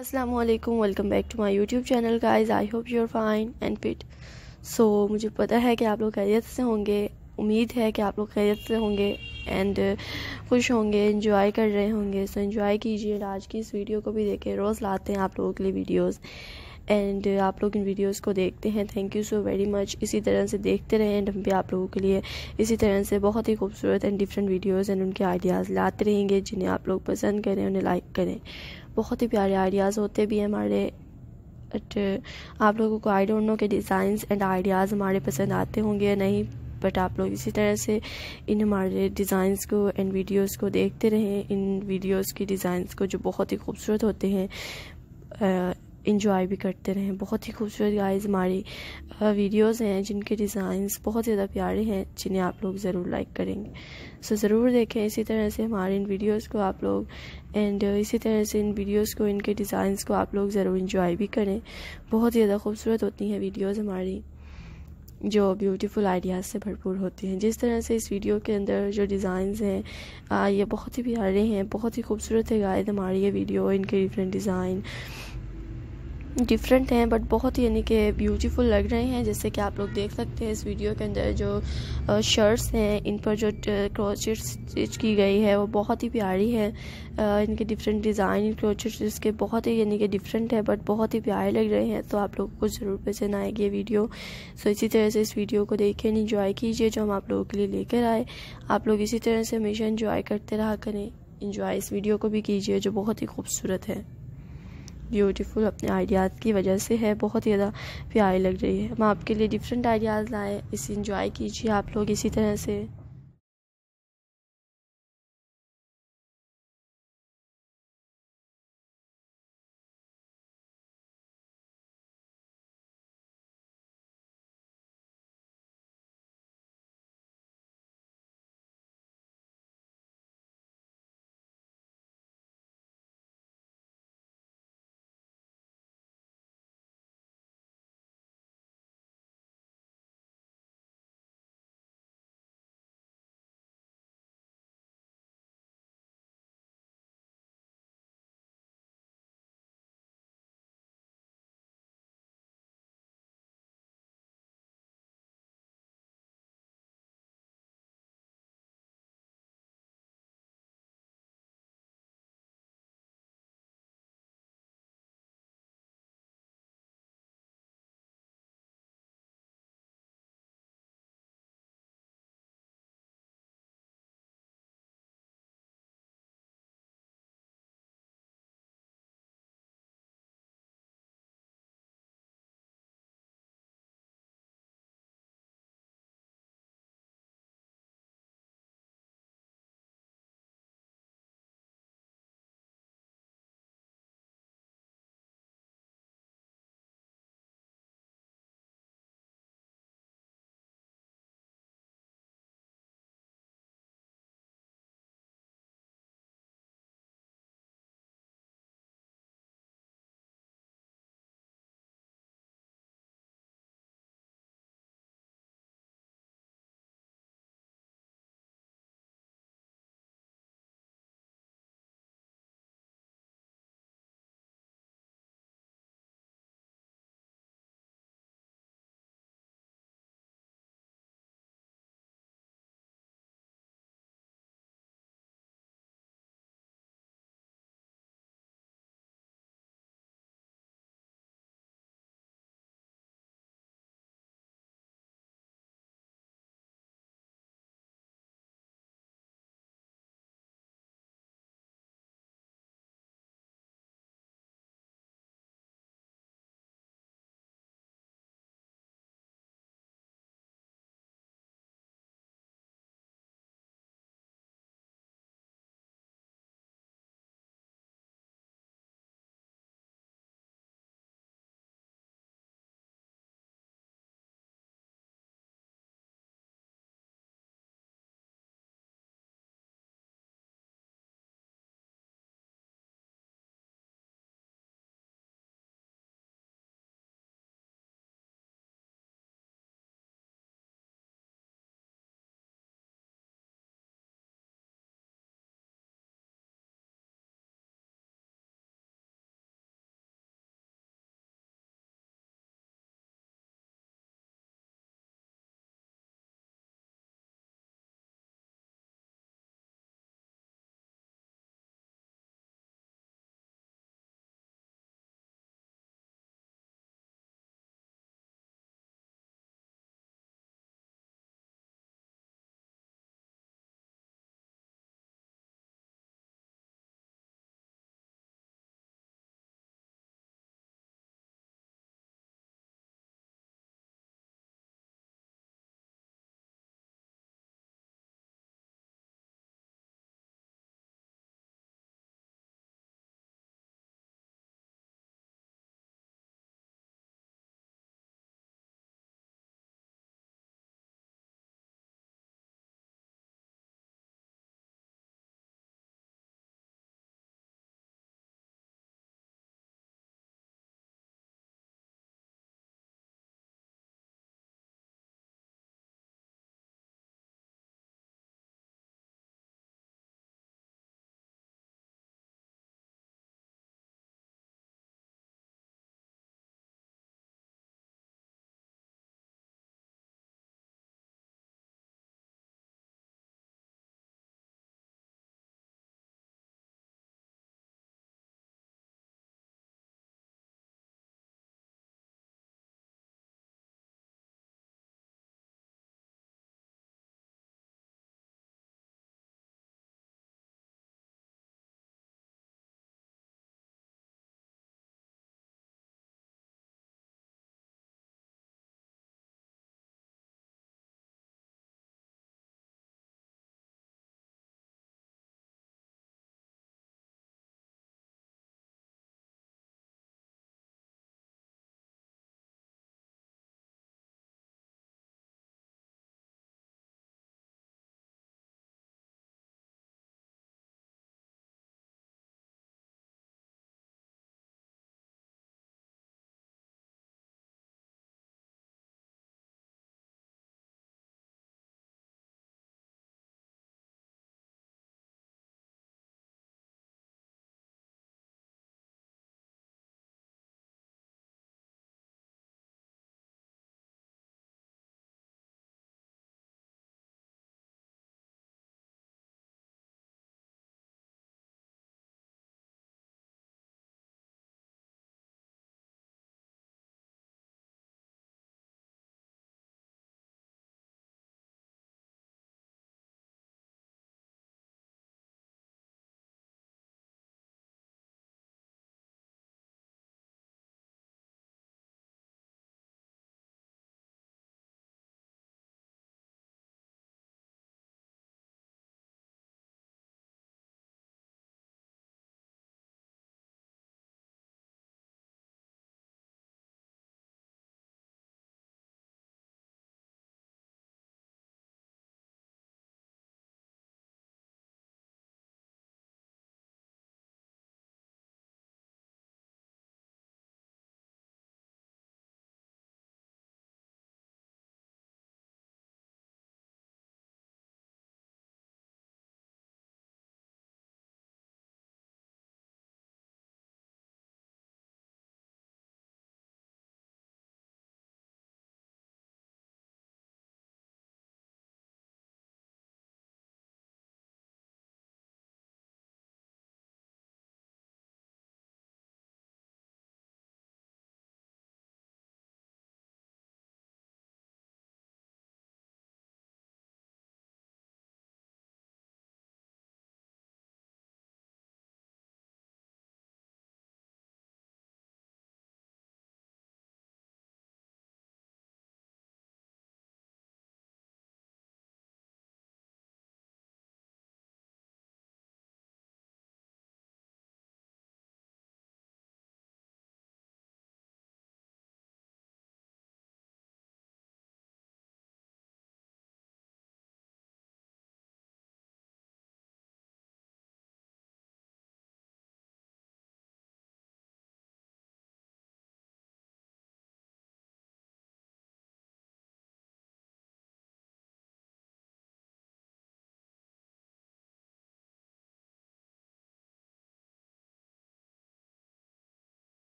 Aslam welcome back to my YouTube channel guys I hope you're fine and fit so मुझे पता है कि आप लोग खैरियत से होंगे उम्मीद है कि आप लोग खैरियत से होंगे एंड uh, खुश होंगे इंजॉय कर रहे होंगे सो इन्जॉय इंजॉय कीजिए आज की इस वीडियो को भी देखें रोज़ लाते हैं आप लोगों के लिए वीडियोज़ एंड uh, आप लोग इन वीडियोस को देखते हैं thank you so very much इसी तरह से देखते रहें एंड हम भी आप लोगों के लिए इसी तरह से बहुत ही खूबसूरत एंड डिफरेंट वीडियोस एंड उनके आइडियाज़ लाते रहेंगे जिन्हें आप लोग पसंद करें उन्हें लाइक करें बहुत ही प्यारे आइडियाज़ होते भी हैं हमारे बट uh, आप लोगों को आई डोंट नो के डिज़ाइंस एंड आइडियाज़ हमारे पसंद आते होंगे या नहीं बट आप लोग इसी तरह से इन हमारे डिज़ाइंस को एंड वीडियोस को देखते रहें इन वीडियोस की डिज़ाइंस को जो बहुत ही खूबसूरत होते हैं uh, इंजॉय भी करते रहें बहुत ही खूबसूरत गाइस हमारी वीडियोस हैं जिनके डिज़ाइंस बहुत ज़्यादा प्यारे हैं जिन्हें आप लोग ज़रूर लाइक करेंगे सो ज़रूर देखें इसी तरह से हमारे इन वीडियोस को आप लोग एंड इसी तरह से इन वीडियोस को इनके डिज़ाइंस को आप लोग ज़रूर इंजॉय भी करें बहुत ज़्यादा खूबसूरत होती हैं वीडियोज़ हमारी जो ब्यूटीफुल आइडियाज़ से भरपूर होती हैं जिस तरह से इस वीडियो के अंदर जो डिज़ाइंस हैं ये बहुत ही प्यारे हैं बहुत ही खूबसूरत है गायद हमारी ये वीडियो इनके डिफरेंट डिज़ाइन डिफरेंट हैं बट बहुत ही यानी कि ब्यूटीफुल लग रहे हैं जैसे कि आप लोग देख सकते हैं इस वीडियो के अंदर जो शर्ट्स हैं इन पर जो क्रोचेट स्टिच की गई है वो बहुत ही प्यारी है इनके डिफरेंट डिज़ाइन इन क्रोचेट के बहुत ही यानी कि डिफरेंट है बट बहुत ही प्यारे लग रहे हैं तो आप लोगों को ज़रूर पसंद आएगी ये वीडियो सो इसी तरह से इस वीडियो को देखें इन्जॉय कीजिए जो हम आप लोगों के लिए लेकर आए आप लोग इसी तरह से हमेशा इन्जॉय करते रहा करें इन्जॉय इस वीडियो को भी कीजिए जो बहुत ही खूबसूरत है ब्यूटीफुल अपने आइडियाज़ की वजह से है बहुत ज़्यादा प्यारी लग रही है हम आपके लिए डिफरेंट आइडियाज़ लाएँ इसे इंजॉय कीजिए आप लोग इसी तरह से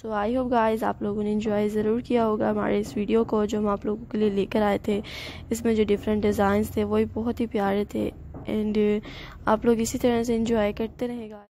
सो आई होप गाइस आप लोगों ने इन्जॉय ज़रूर किया होगा हमारे इस वीडियो को जो हम आप लोगों के लिए लेकर आए थे इसमें जो डिफरेंट डिज़ाइंस थे वो भी बहुत ही प्यारे थे एंड आप लोग इसी तरह से इन्जॉय करते रहेगा